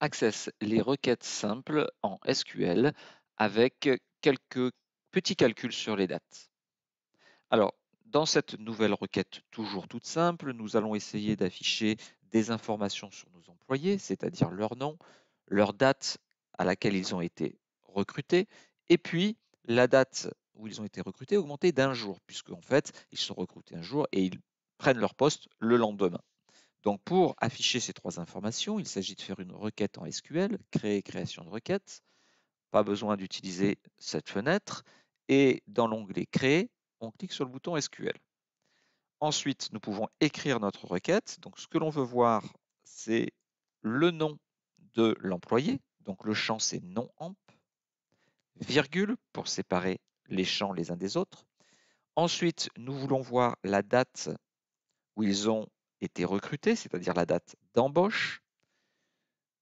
access les requêtes simples en SQL avec quelques petits calculs sur les dates. Alors, dans cette nouvelle requête toujours toute simple, nous allons essayer d'afficher des informations sur nos employés, c'est-à-dire leur nom, leur date à laquelle ils ont été recrutés, et puis la date où ils ont été recrutés augmentée d'un jour, puisqu'en fait, ils sont recrutés un jour et ils prennent leur poste le lendemain. Donc pour afficher ces trois informations, il s'agit de faire une requête en SQL, créer création de requête. Pas besoin d'utiliser cette fenêtre. Et dans l'onglet Créer, on clique sur le bouton SQL. Ensuite, nous pouvons écrire notre requête. Donc ce que l'on veut voir, c'est le nom de l'employé. Donc le champ, c'est nom amp virgule pour séparer les champs les uns des autres. Ensuite, nous voulons voir la date où ils ont été recruté, c'est-à-dire la date d'embauche.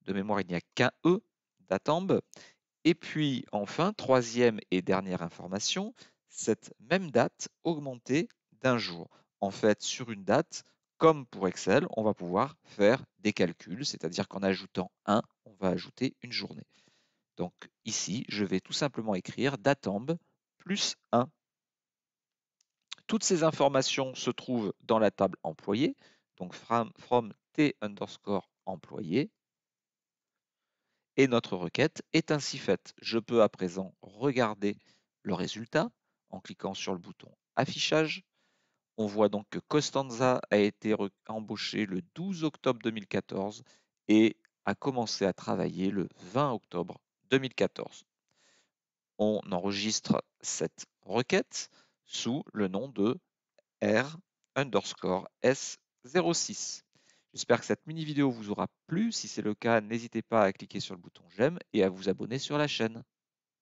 De mémoire, il n'y a qu'un E, datembe. Et puis enfin, troisième et dernière information, cette même date augmentée d'un jour. En fait, sur une date, comme pour Excel, on va pouvoir faire des calculs, c'est-à-dire qu'en ajoutant 1, on va ajouter une journée. Donc ici, je vais tout simplement écrire datambe plus 1. Toutes ces informations se trouvent dans la table employée donc from, t underscore employé. Et notre requête est ainsi faite. Je peux à présent regarder le résultat en cliquant sur le bouton affichage. On voit donc que Costanza a été embauché le 12 octobre 2014 et a commencé à travailler le 20 octobre 2014. On enregistre cette requête sous le nom de R underscore S J'espère que cette mini vidéo vous aura plu. Si c'est le cas, n'hésitez pas à cliquer sur le bouton j'aime et à vous abonner sur la chaîne.